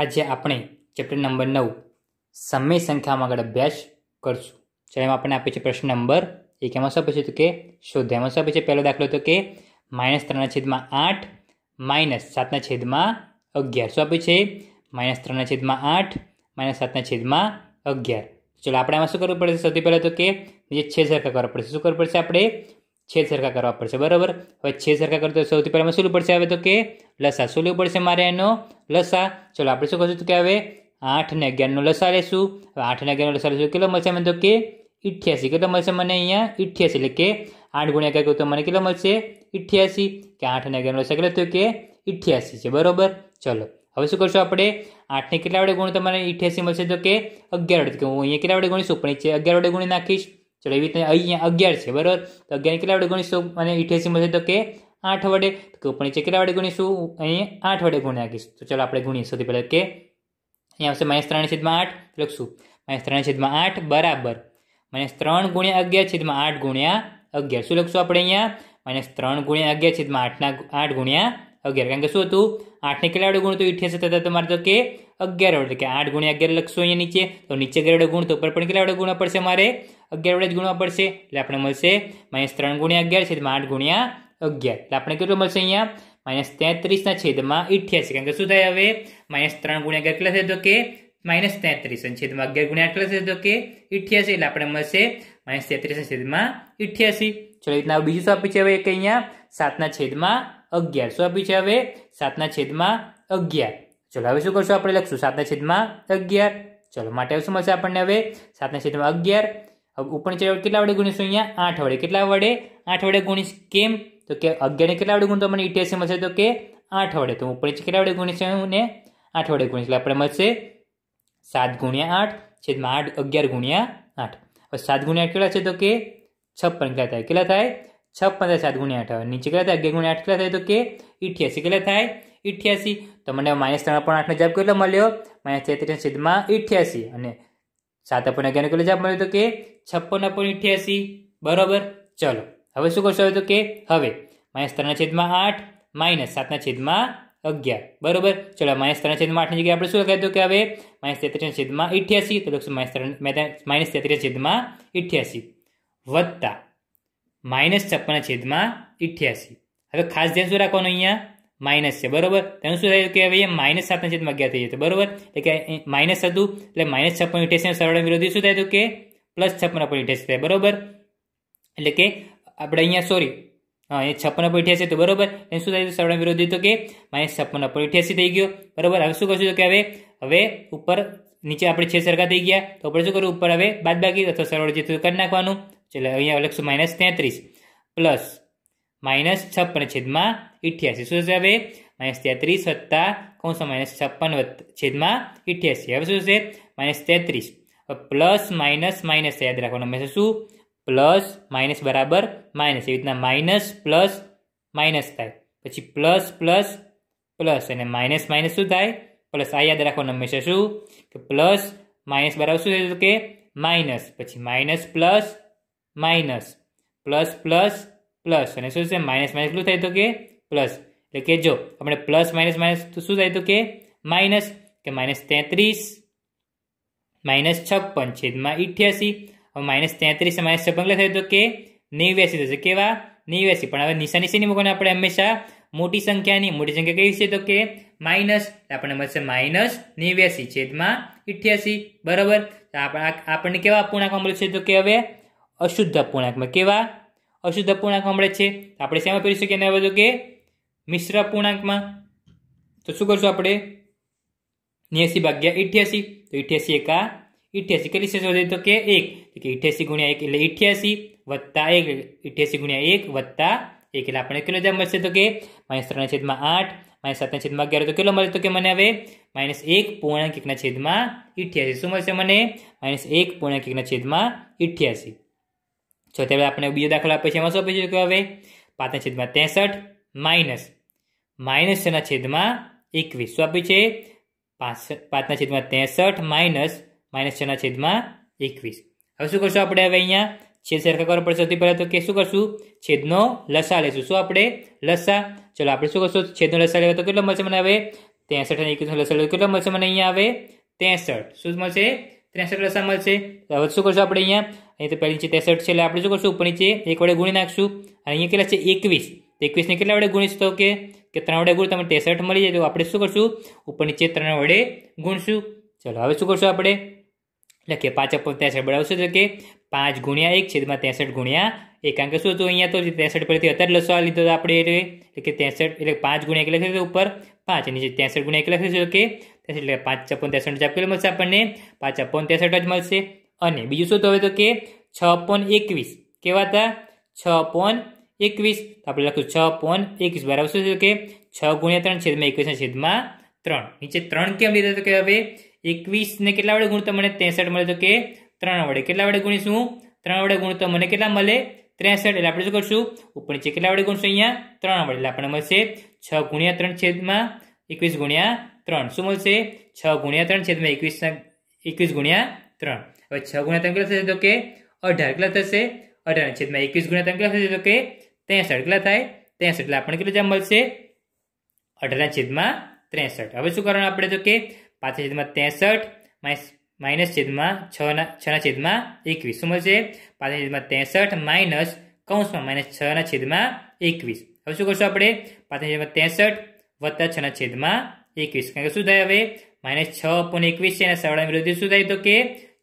આજે આપણે chapter number નવ સમય સંખ્યામાં આગળ અભ્યાસ કરશું જેમાં આપણને આપે છે પ્રશ્ન નંબર એક એમાં શું આપે છે તો કે શોધો એમાં શું આપે છે પહેલો દાખલો તો કે માઇનસ ત્રણના છેદમાં આઠ માઇનસ સાતના છેદમાં અગિયાર શું આપે છે માઇનસ ત્રણના છેદમાં આઠ માઇનસ સાતના છેદમાં અગિયાર ચલો આપણે આમાં શું કરવું પડશે સૌથી પહેલાં તો કે જે છે સરખા કરવા પડશે શું કરવું પડશે આપણે છેદ સરખા કરવા પડશે બરાબર હવે છેદ સરખા કરતો સૌથી પહેલાં શું લેવું પડશે હવે તો કે લસા શું લેવું પડશે મારે એનો લસા ચલો આપણે શું કરશું કે હવે આઠ ને અગિયારનો લસા લેશું હવે આઠ ને અગિયારનો લસા લેશું કેટલો મળશે મને તો કે ઇઠ્યાસી કેટલો મળશે મને અહીંયા ઇઠ્યાસી એટલે કે આઠ ગુણ્યા કહ્યું તો મને કેટલો મળશે ઇઠ્યાસી કે આઠ ને અગિયારનો લસા કેટલો થયો કે ઇઠ્યાસી છે બરાબર ચલો હવે શું કરશું આપણે આઠને કેટલા વડે ગુણ તમારે ઇઠ્યાસી મળશે તો કે અગિયાર વડે હું અહીંયા કેટલા વડે ગુણીશું પણ અગિયાર વડે ગુણી નાખીશ ચલો એવી રીતે અહીંયા અગિયાર છે બરાબર તો અગિયાર કેટલા વડે ગણીશું અને ઇઠ્યાસીમાં છે તો કે આઠ વડે તો ઉપર નીચે કેટલા વડે ગણીશું અહીં આઠ વડે ગુણ્યા આપીશું તો ચલો આપણે ગુણીએ સૌથી પહેલાં કે અહીંયા આવશે માઇનસ ત્રણ છેદમાં આઠ લખશું માઇનસ ત્રણ છેદમાં આઠ બરાબર માઇનસ ત્રણ ગુણ્યા અગિયાર છેદમાં આઠ ગુણ્યા અગિયાર શું લખશું આપણે અહીંયા માઇનસ ત્રણ ગુણ્યા અગિયાર છેદમાં આઠના આઠ ગુણ્યા અગિયાર કારણ કે શું હતું આઠને કેટલા વડે ગુણ તો ઇઠ્યાસી થતા તમારે તો કે અગિયાર વડે કે આઠ ગુણ્યા અગિયાર લખશો અહીંયા નીચે તો નીચે ગયા વડે ગુણ તો ઉપર પણ કેટલા વડે ગુણ પડશે મારે અગિયાર વડે જ ગુણવા પડશે એટલે આપણે મળશે માઇનસ ત્રણ ગુણ્યા અગિયાર છેદમાં આઠ ગુણ્યા અગિયાર એટલે આપણે કેટલું મળશે અહીંયા માઇનસ તેત્રીસના છેદમાં ઇઠ્યાસી કારણ કે શું થાય હવે માઇનસ ત્રણ ગુણ્યા કેટલા થશે તો કે માઇનસ તેત્રીસ અને છેદમાં અગિયાર ગુણ્યા કેટલા થશે તો કે ઇઠ્યાસી એટલે આપણે મળશે માઇનસ તેત્રીસના છેદમાં ઇઠ્યાસી ચલો રીતના બીજું શું આપ્યું છે હવે કે અહીંયા સાતના છેદમાં અગિયાર શું આપ્યું છે હવે સાતના છેદમાં અગિયાર ચલો હવે શું કરશું આપણે લખશું સાતના છેદમાં અગિયાર ચલો માટે શું મળશે આપણને હવે સાતના છેદમાં અગિયાર હવે ઉપરની ચેર કેટલા વડે ગુણીશું અહીંયા આઠ વડે કેટલા વડે આઠ વડે ગુણીશ કેમ તો કે અગિયારને કેટલા વડે ગુણ મને ઇટીએસી મળશે તો કે આઠ વડે તો ઉપર ઉપરની કેટલા વડે ગુણીશ ને આઠ વડે ગુણીશ એટલે આપણે મળશે સાત ગુણ્યા આઠ છેદમાં આઠ અગિયાર ગુણ્યા આઠ હવે સાત ગુણ્યા આઠ કેટલા છે તો કે છપ્પન કેટલા થાય કેટલા થાય છપ્પન થાય સાત ગુણ્યા આઠ આવે નીચે કેટલા થાય અગિયાર ગુણ્યા આઠ કેટલા થાય તો કે ઇઠ્યાસી કેટલા થાય ઇઠ્યાસી તો મને માઇનસ ત્રણ પણ આઠનો જવાબ કેટલો મળ્યો માઇનસ તેત્રીસ છેદમાં ઇઠ્યાસી અને સાત પણ અગિયારનો કેટલો જવાબ મળ્યો તો કે છપ્પન અપોન ઇઠ્યાસી બરોબર ચલો હવે શું કરશો તો કે હવે માઇનસ ત્રણના છેદમાં આઠ માઇનસ સાતના છેદમાં અગિયાર બરોબર ચલો માઇનસ ત્રણ છેદમાં આઠની જગ્યાએ આપણે શું કહેતું કે હવે માઇનસ તેત્રીસના છેદમાં ઇઠ્યાસી તો લખશું માઇનસ ત્રણ માઇનસ તેત્રીસ છેદમાં ઇઠ્યાસી વત્તા માઇનસ છપ્પનના છેદમાં ઇઠ્યાસી હવે ખાસ ધ્યાન શું રાખવાનું અહીંયા માઇનસ છે બરોબર તેનું શું થયું કે હવે અહીંયા માઇનસ સાતના છેદમાં અગિયાર થઈ જશે બરોબર એટલે કે માઇનસ હતું એટલે માઇનસ છપ્પન ઇઠ્યાસી સરળ વિરોધી શું થયું કે પ્લસ છપ્પન પોઈન્ટ અઠ્યાસી થાય બરોબર એટલે કે આપણે અહીંયા સોરી હા એ છપ્પન પોઈન્ટ અઠ્યાસી તો બરોબર એ શું થાય સરળ વિરોધી તો કે માઇનસ છપ્પન પોઈન્ટ અઠ્યાસી થઈ ગયો બરાબર હવે શું કરશું કે હવે હવે ઉપર નીચે આપણે છે સરખા થઈ ગયા તો આપણે શું કરવું ઉપર હવે બાદ બાકી અથવા સરળ જે કરી નાખવાનું એટલે અહીંયા લખશું માઇનસ તેત્રીસ પ્લસ માઇનસ છપ્પન છેદમાં ઇઠ્યાસી શું થશે હવે માઇનસ તેત્રીસ વત્તા કૌંસ માઇનસ છપ્પન છેદમાં ઇઠ્યાસી હવે શું થશે માઇનસ તેત્રીસ પ્લસ માઇનસ માઇનસ યાદ રાખવાનું હંમેશા શું પ્લસ માઇનસ બરાબર માઇનસ એવી રીતના માઇનસ પ્લસ માઇનસ થાય પછી પ્લસ પ્લસ પ્લસ અને માઇનસ માઇનસ શું થાય પ્લસ આ યાદ રાખવાનું હંમેશા શું કે પ્લસ માઇનસ બરાબર શું થયું કે માઇનસ પછી minus plus minus plus plus plus અને શું છે માઇનસ માઇનસ શું થાય તો કે પ્લસ એટલે કે જો આપણે પ્લસ માઇનસ માઇનસ શું થાય તો કે માઇનસ કે માઇનસ તેત્રીસ માઇનસ છપ્પન છેદમાં ઇઠ્યાસી હવે માઇનસ તેત્રીસ માઇનસ છપ્પન એટલે થયું તો કે નેવ્યાસી થશે કેવા નેવ્યાસી પણ હવે નિશાની શેની મૂકવાની આપણે હંમેશા મોટી સંખ્યાની મોટી સંખ્યા કેવી છે તો કે માઇનસ આપણને મળશે માઇનસ નેવ્યાસી છેદમાં ઇઠ્યાસી બરાબર આપણને કેવા અપૂર્ણાંક મળે છે તો કે હવે અશુદ્ધ અપૂર્ણાંકમાં કેવા અશુદ્ધ અપૂર્ણાંક મળે છે આપણે શેમાં પહેરી શકીએ ને હવે તો કે મિશ્ર અપૂર્ણાંકમાં તો શું કરશું આપણે નેસી ભાગ્યા ઇઠ્યાસી તો ઇઠ્યાસી એકા ઇઠ્યાસી કેટલી શેષ વધે તો કે એક કે ઇઠ્યાસી ગુણ્યા એક એટલે ઇઠ્યાસી વત્તા એક ઇઠ્યાસી ગુણ્યા એક વત્તા એક એટલે આપણે કેટલો જવાબ મળશે તો કે માઇનસ ત્રણના છેદમાં આઠ માઇનસ સાતના છેદમાં અગિયાર તો કેટલો મળે તો કે મને હવે માઇનસ એક પૂર્ણાંક એકના છેદમાં ઇઠ્યાસી શું મળશે મને માઇનસ એક પૂર્ણાંક એકના છેદમાં ઇઠ્યાસી છો ત્યારે આપણે બીજો દાખલો આપે છે એમાં શું આપે છે કે હવે પાંચના છેદમાં ત્રેસઠ માઇનસ માઇનસ છના છેદમાં એકવીસ શું આપ્યું છે પાંચના છેદમાં ત્રેસઠ માઇનસ માઇનસ છના છેદમાં એકવીસ હવે શું કરશું આપણે હવે અહીંયા છેદ સરખા કરવા પડશે સૌથી પહેલાં તો કે શું કરશું છેદનો લસા લેશું શું આપણે લસા ચલો આપણે શું કરશું છેદનો લસા લેવા તો કેટલો મળશે મને હવે ત્રેસઠ અને એકવીસનો લસા લેવો કેટલો મળશે મને અહીંયા આવે ત્રેસઠ શું મળશે ત્રેસઠ લસા મળશે હવે શું કરશું આપણે અહીંયા અહીં તો પહેલી છે ત્રેસઠ છે એટલે આપણે શું કરશું ઉપર નીચે એક વડે ગુણી નાખશું અને અહીંયા કેટલા છે એકવીસ એકવીસને કેટલા વડે ગુણીશ તો કે કે ત્રણ વડે ગુણ તમને ત્રેસઠ મળી જાય તો આપણે શું કરશું ઉપર નીચે ત્રણ વડે ગુણશું ચલો હવે શું કરશું આપણે લખીએ પાંચ અપોન ત્રેસઠ બરાબર શું કે પાંચ ગુણ્યા એક છેદમાં ત્રેસઠ ગુણ્યા એક કારણ કે શું હતું અહીંયા તો ત્રેસઠ પરથી અત્યારે લસવા લીધો આપણે એટલે કે ત્રેસઠ એટલે પાંચ ગુણ્યા એક લખી ઉપર પાંચ નીચે ત્રેસઠ ગુણ્યા એક લખીશું કે એટલે પાંચ અપોન ત્રેસઠ જવાબ કેટલો મળશે આપણને પાંચ અપોન ત્રેસઠ જ મળશે અને બીજું શું તો હવે તો કે છ પોન એકવીસ કેવા હતા છ પોન એકવીસ તો આપણે લખ્યું છ પોન એકવીસ બરાબર શું થયું કે છ ગુણ્યા ત્રણ છેદમાં એકવીસના છેદમાં ત્રણ નીચે ત્રણ કેમ લીધા તો કે હવે એકવીસને કેટલા વડે ગુણતા મને ત્રેસઠ મળે તો કે ત્રણ વડે કેટલા વડે ગુણીશું ત્રણ વડે ગુણતા મને કેટલા મળે ત્રેસઠ એટલે આપણે શું કરશું ઉપર નીચે કેટલા વડે ગુણશું અહીંયા ત્રણ વડે એટલે આપણને મળશે છ ગુણ્યા ત્રણ છેદમાં એકવીસ ગુણ્યા ત્રણ શું મળશે છ ગુણ્યા ત્રણ છેદમાં એકવીસ એકવીસ ગુણ્યા ત્રણ હવે છ ગુણ્યા ત્રણ કેટલા થશે તો કે અઢાર કેટલા થશે અઢાર છેદમાં એકવીસ ગુણ્યા ત્રણ કેટલા થશે તો કે ત્રેસઠ કેટલા થાય ત્રેસઠ એટલે આપણને કેટલું જવાબ મળશે અઢારના છેદમાં ત્રેસઠ હવે શું કરવાનું આપણે તો કે પાંચના છેદમાં ત્રેસઠ માઇનસ છેદમાં છના છના છેદમાં એકવીસ શું મળશે પાંચના છેદમાં ત્રેસઠ માઇનસ કૌંસમાં માઇનસ છના છેદમાં એકવીસ હવે શું કરશું આપણે પાંચના છેદમાં ત્રેસઠ વત્તા છના છેદમાં એકવીસ કારણ કે શું થાય હવે માઇનસ છ પોઈન્ટ એકવીસ છે એના સરવાળા વિરોધી શું થાય તો કે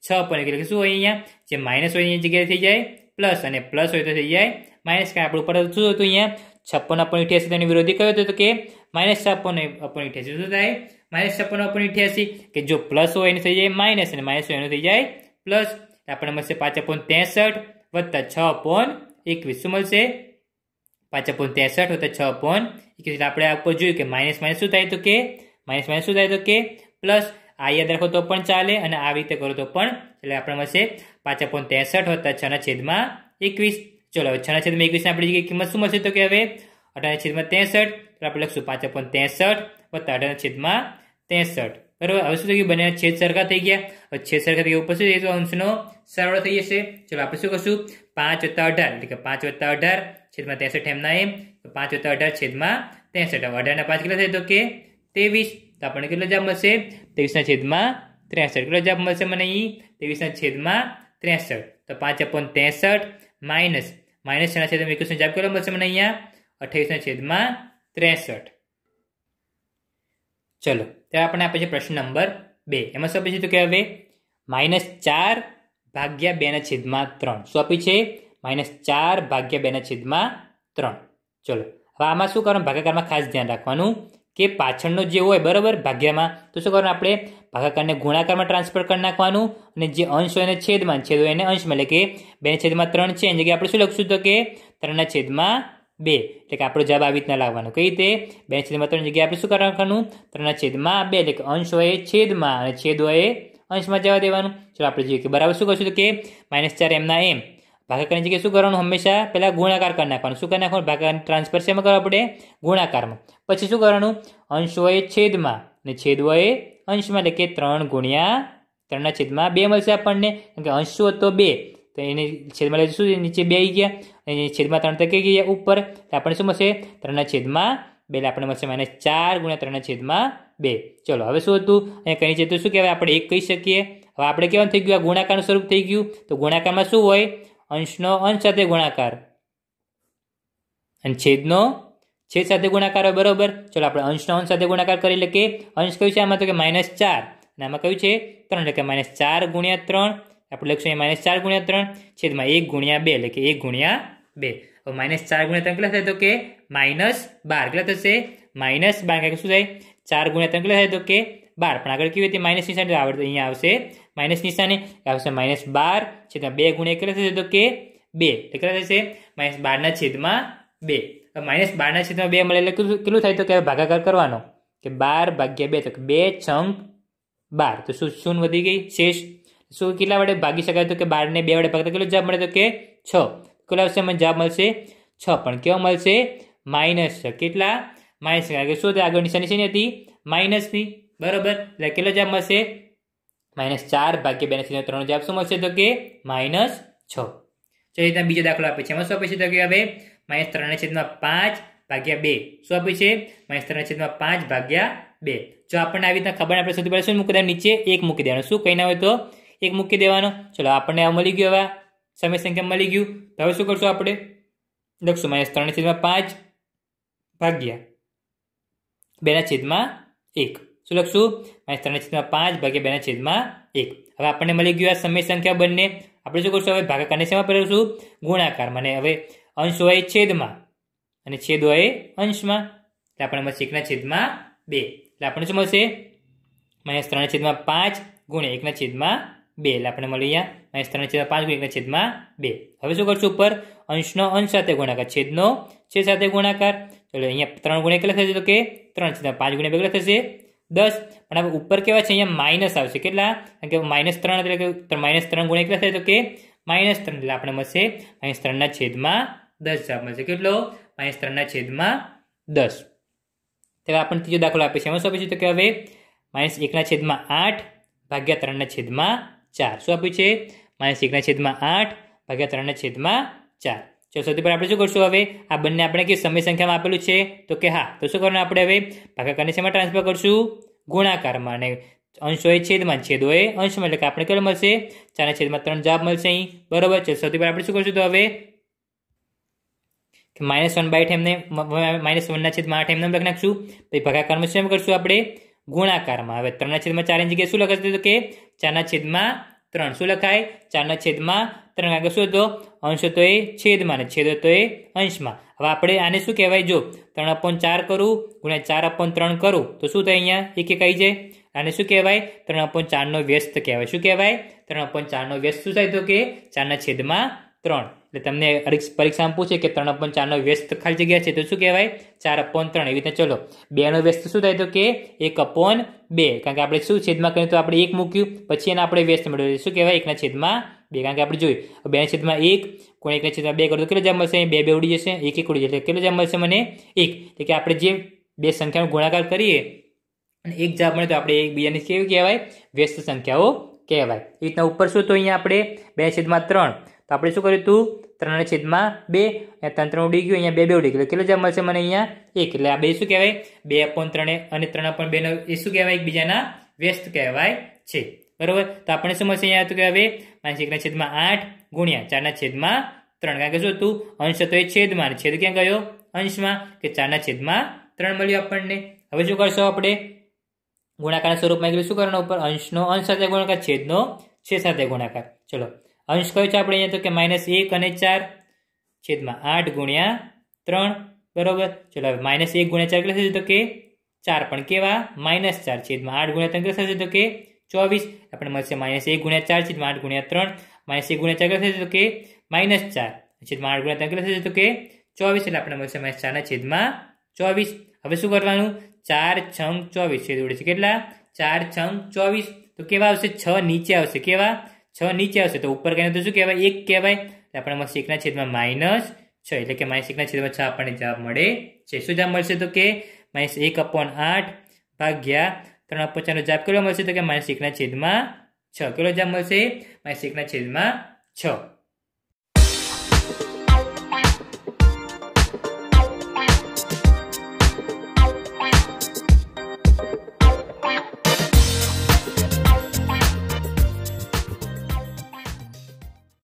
છ પોઈન્ટ એટલે શું હોય અહીંયા જે માઇનસ હોય એની જગ્યાએ થઈ જાય પ્લસ અને પ્લસ હોય તો થઈ જાય માઇનસ કાંઈ આપણું ઉપર શું હતું અહીંયા છપ્પન અપન ઇઠ્યાસી તેની વિરોધી કયો હતો કે માઇનસ છપ્પન અપણ ઇઠ્યાસી શું થાય માઇનસ છપ્પન અપણ ઇઠ્યાસી કે જો પ્લસ હોય એનું થઈ જાય માઇનસ અને માઇનસ હોય એનું થઈ જાય પ્લસ આપણને મળશે પાંચ અપોન ત્રેસઠ વત્તા છ અપોન એકવીસ શું મળશે પાંચ અપોન ત્રેસઠ વત્તા છ અપોન એકવીસ આપણે આ ઉપર જોયું કે માઇનસ માઇનસ શું થાય તો કે માઇનસ માઇનસ શું થાય તો કે પ્લસ આ યાદ રાખો તો પણ ચાલે અને આવી રીતે કરો તો પણ એટલે આપણે મળશે પાંચ અપોન ત્રેસઠ વત્તા છના છેદમાં એકવીસ ચલો છના છેદમાં એકવીસને આપણી જગ્યાએ કિંમત શું મળશે તો કે હવે અઢારના છેદમાં ત્રેસઠ તો આપણે લખશું પાંચ અપોન ત્રેસઠ વત્તા અઢારના છેદમાં ત્રેસઠ બરાબર હવે શું થઈ ગયું બંને છેદ સરખા થઈ ગયા હવે છેદ સરખા થઈ ગયા ઉપર શું તો અંશનો સરવાળો થઈ જશે ચલો આપણે શું કરશું પાંચ વત્તા અઢાર એટલે કે પાંચ વત્તા અઢાર છેદમાં ત્રેસઠ એમના એમ તો પાંચ વત્તા અઢાર છેદમાં ત્રેસઠ હવે અઢારના પાંચ કેટલા થાય તો કે ત્રેવીસ તો આપણને કેટલો જવાબ મળશે ત્રેવીસના છેદમાં ત્રેસઠ કેટલો જવાબ મળશે મને અહીં ત્રેવીસના છેદમાં ત્રેસઠ તો પાંચ અપોન ત્રેસઠ માઇનસ માઇનસ છના છેદમાં એકવીસનો જવાબ કેટલો મળશે મને અહીંયા અઠ્યાવીસના છેદમાં ત્રેસઠ ચલો ત્યારે આપણે આપે છે પ્રશ્ન નંબર બે એમાં શું આપે છે તો કે હવે માઇનસ ચાર ભાગ્યા બેના છેદમાં ત્રણ શું આપી છે માઇનસ ચાર ભાગ્યા બેના છેદમાં ત્રણ ચલો હવે આમાં શું કરવાનું ભાગાકારમાં ખાસ ધ્યાન રાખવાનું કે પાછળનો જે હોય બરાબર ભાગ્યામાં તો શું કરવાનું આપણે ભાગાકારને ગુણાકારમાં ટ્રાન્સફર કરી નાખવાનું અને જે અંશ હોય એને છેદમાં છેદ હોય એને અંશમાં એટલે કે બે છેદમાં ત્રણ છે એની જગ્યાએ આપણે શું લખશું તો કે ત્રણના છેદમાં બે એટલે કે આપણો જવાબ આવી રીતના લાવવાનો કઈ રીતે બે છેદમાં ત્રણ જગ્યાએ આપણે શું કરવા રાખવાનું ત્રણના છેદમાં બે એટલે કે અંશ હોય છેદમાં અને છેદ હોય અંશમાં જવા દેવાનું ચલો આપણે જોઈએ કે બરાબર શું કરશું તો કે માઇનસ ચાર એમના એમ ભાગાકારની જગ્યાએ શું કરવાનું હંમેશા પહેલાં ગુણાકાર કરી નાખવાનું શું કરી નાખવાનું ભાગાકારની ટ્રાન્સફર શેમાં કરવા આપણે ગુણાકારમાં પછી શું કરવાનું અંશ હોય છેદમાં અને છેદ હોય અંશમાં એટલે કે ત્રણ ગુણ્યા ત્રણના છેદમાં બે મળશે આપણને કારણ કે અંશ શું હતો બે તો એને છેદમાં લઈ શું નીચે બે આવી ગયા અને છેદમાં ત્રણ તકે ગયા ઉપર આપણને શું મળશે ત્રણના છેદમાં બે એટલે આપણને મળશે માઇનસ ચાર ગુણ્યા ત્રણના છેદમાં બે ચલો હવે શું હતું અહીંયા કહી છે તો શું કહેવાય આપણે એક કહી શકીએ હવે આપણે કેવાનું થઈ ગયું આ ગુણાકારનું સ્વરૂપ થઈ ગયું તો ગુણાકારમાં શું હોય અંશનો અંશ સાથે ગુણાકાર અને છેદનો છેદ સાથે ગુણાકાર હોય બરાબર ચલો આપણે અંશનો અંશ સાથે ગુણાકાર કરી લઈએ કે અંશ કયું છે આમાં તો કે માઇનસ ચાર અને આમાં કયું છે ત્રણ એટલે કે માઇનસ ચાર ગુણ્યા ત્રણ આપણે લખશું એ માઇનસ ચાર ગુણ્યા ત્રણ છેદમાં એક ગુણ્યા બે એટલે કે એક ગુણ્યા બે હવે માઇનસ ચાર ગુણ્યા ત્રણ કેટલા થાય તો કે માઇનસ બાર કેટલા થશે માઇનસ બાર કારણ કે શું થાય ચાર ગુણ્યા ત્રણ કેટલા થાય તો કે બાર પણ આગળ કેવી રીતે માઇનસ નિશાની આવડે અહીંયા આવશે માઇનસ નિશાની આવશે માઇનસ બાર છેદમાં બે ગુણ્યા કેટલા થશે તો કે બે એટલે કેટલા થશે માઇનસ બારના છેદમાં બે માઇનસ બારના છેદમાં બે મળે એટલે કેટલું થાય તો કે ભાગાકાર કરવાનો કે બાર ભાગ્યા બે તો બે છંક બાર તો શું શૂન વધી ગઈ શેષ શું કેટલા વડે ભાગી શકાય તો કે બારને બે વડે ભાગતા કેટલો જવાબ મળે તો કે છ કેટલા આવશે મને જવાબ મળશે છ પણ કેવો મળશે માઇનસ છ કેટલા માઇનસ કારણ કે શું આગળ નિશાની શેની હતી માઇનસની બરોબર એટલે કેટલો જવાબ મળશે માઇનસ ચાર ભાગ્ય બે ને ત્રણ જવાબ શું મળશે તો કે માઇનસ છ તો એ રીતના બીજો દાખલો આપે છે એમાં શું આપે છે તો કે હવે માઇનસ ત્રણના છેદમાં પાંચ ભાગ્યા બે શું આપ્યું છે માઇનસ ત્રણના છેદમાં પાંચ ભાગ્યા બે જો આપણને આવી રીતના ખબર આપણે સૌથી પહેલાં શું મૂકી દેવાનું નીચે એક મૂકી દેવાનું શું કહીને હોય તો એક મૂકી દેવાનો ચલો આપણને આ મળી ગયું હવે સમય સંખ્યા મળી ગયું તો હવે શું કરશું આપણે લખશું માઇનસ ત્રણ છેદમાં પાંચ ભાગ્યા બેના છેદમાં એક શું લખશું માઇનસ ત્રણ છેદમાં પાંચ ભાગ્યા બેના છેદમાં એક હવે આપણને મળી ગયું આ સમય સંખ્યા બંને આપણે શું કરશું હવે ભાગાકારને શેમાં ફેરવશું ગુણાકાર મને હવે અંશ હોય છેદમાં અને છેદ હોય અંશમાં એટલે આપણને મળશે એકના છેદમાં બે એટલે આપણને શું મળશે માઇનસ ત્રણ છેદમાં પાંચ ગુણ્યા એકના છેદમાં બે એટલે આપણને મળી અહીંયા માઇનસ ત્રણ છેદમાં પાંચ ગુણ્યા એકના છેદમાં બે હવે શું કરશું ઉપર અંશનો અંશ સાથે ગુણાકાર છેદનો છેદ સાથે ગુણાકાર એટલે અહીંયા ત્રણ ગુણ્યા કેટલા થશે તો કે ત્રણ છેદમાં પાંચ ગુણ્યા કેટલા થશે દસ પણ આપણે ઉપર કેવા છે અહીંયા માઇનસ આવશે કેટલા કારણ કે માઇનસ ત્રણ એટલે કે માઇનસ ત્રણ ગુણ્યા કેટલા થાય તો કે માઇનસ ત્રણ એટલે આપણે મળશે માઇનસ ત્રણના છેદમાં દસ જવાબ મળશે કેટલો માઇનસ ત્રણના છેદમાં દસ ત્યારે આપણે ત્રીજો દાખલો આપે છે એમાં શું આપે છે તો કે હવે માઇનસ એકના છેદમાં આઠ ભાગ્યા ત્રણના છેદમાં ચાર શું આપ્યું છે માઇનસ એકના છેદમાં આઠ ભાગ્યા ત્રણના છેદમાં ચાર ચલો સૌથી પહેલાં આપણે શું કરશું હવે આ બંને આપણે કે સમય સંખ્યામાં આપેલું છે તો કે હા તો શું કરવાનું આપણે હવે ભાગાકારને શેમાં ટ્રાન્સફર કરશું ગુણાકારમાં અને અંશ હોય છેદમાં છેદ હોય અંશમાં એટલે કે આપણે કયો મળશે ચારના છેદમાં ત્રણ જવાબ મળશે અહીં બરોબર છે સૌથી પહેલાં આપણે શું કરશું તો હવે માઇનસ વન બાય એમને માઇનસ વનના છેદમાં આઠ એમને લખી નાખશું પછી ભાગાકારમાં શું કરશું આપણે ગુણાકારમાં હવે ત્રણના છેદમાં ચારની જગ્યાએ શું લખાશે તો કે ચારના છેદમાં ત્રણ શું લખાય ચારના છેદમાં ત્રણ આગળ શું હતો અંશ તો એ છેદમાં ને છેદ હતો એ અંશમાં હવે આપણે આને શું કહેવાય જો ત્રણ અપોન ચાર કરું ગુણ્યા ચાર અપોન ત્રણ કરું તો શું થાય અહીંયા એક એક આવી જાય આને શું કહેવાય ત્રણ અપોન ચારનો વ્યસ્ત કહેવાય શું કહેવાય ત્રણ અપોન ચારનો વ્યસ્ત શું થાય તો કે ચારના છેદમાં ત્રણ એટલે તમને પરીક્ષામાં પૂછે કે ત્રણ અપોન ચારનો વ્યસ્ત ખાલી જગ્યા છે તો શું કહેવાય ચાર અપોન ત્રણ એવી રીતે ચલો બેનો વ્યસ્ત શું થાય તો કે એક અપોન બે કારણ કે આપણે શું છેદમાં કર્યું તો આપણે એક મૂક્યું પછી એને આપણે વ્યસ્ત મળ્યું શું કહેવાય એકના છેદમાં બે કારણ કે આપણે જોયું બે છેદમાં એક કોણ એકના છેદમાં બે કરતો કેટલો જવાબ મળશે બે બે ઉડી જશે એક એક ઉડી જશે કેટલો જવાબ મળશે મને એક એટલે કે આપણે જે બે સંખ્યાનો ગુણાકાર કરીએ અને એક જવાબ મળે તો આપણે એકબીજાની કેવી કહેવાય વ્યસ્ત સંખ્યાઓ કહેવાય એ રીતના ઉપર શું તો અહીંયા આપણે બે છેદમાં ત્રણ તો આપણે શું કર્યું હતું ત્રણ છેદમાં બે ત્રણ ત્રણ ઉડી ગયું અહીંયા બે બે ઉડી ગયું કેટલું જવાબ મળશે મને અહીંયા એક એટલે આ બે શું કહેવાય બે પણ ત્રણે અને ત્રણ અપોન બેનો એ શું કહેવાય એકબીજાના વ્યસ્ત કહેવાય છે બરાબર તો આપણે શું મળશે અહીંયા હતું કે હવે પાંચ એકના છેદમાં આઠ ગુણ્યા ચારના છેદમાં ત્રણ કારણ કે શું હતું અંશ હતો એ છેદમાં છેદ ક્યાં ગયો અંશમાં કે ચારના છેદમાં ત્રણ મળ્યું આપણને હવે શું કરશો આપણે ગુણાકાર સ્વરૂપમાં શું કરવાનું ઉપર અંશનો અંશ સાથે ગુણાકાર છેદનો છેદ સાથે ગુણાકાર ચલો અંશ કયો છે આપણે અહીંયા તો કે માઇનસ એક અને ચાર છેદમાં આઠ ગુણ્યા ત્રણ બરોબર ચલો હવે માઇનસ એક ગુણ્યા ચાર કેટલા થશે તો કે ચાર પણ કેવા માઇનસ ચાર છેદમાં આઠ ગુણ્યા ત્રણ કેટલા થશે તો કે ચોવીસ આપણે મળશે માઇનસ એક ગુણ્યા ચાર છેદમાં આઠ ગુણ્યા ત્રણ માઇનસ એક ગુણ્યા ચાર કેટલા થશે તો કે માઇનસ ચાર છેદમાં આઠ ગુણ્યા ત્રણ કેટલા થશે તો કે ચોવીસ એટલે આપણે મળશે માઇનસ ચારના છેદમાં ચોવીસ હવે શું કરવાનું ચાર છંગ ચોવીસ છેદ ઉડે છે કેટલા ચાર છંગ ચોવીસ તો કેવા આવશે છ નીચે આવશે કેવા છ નીચે આવશે તો ઉપર કહીને તો શું કહેવાય એક કહેવાય આપણે એમાં શીખના છેદમાં માઇનસ છ એટલે કે માઇનસ એકના છેદમાં છ આપણને જવાબ મળે છે શું જવાબ મળશે તો કે માઇનસ એક અપોન આઠ ભાગ્યા ત્રણ અપોચાનો જવાબ કેટલો મળશે તો કે માઇનસ એકના છેદમાં છ કેટલો જવાબ મળશે માઇનસ એકના છેદમાં છ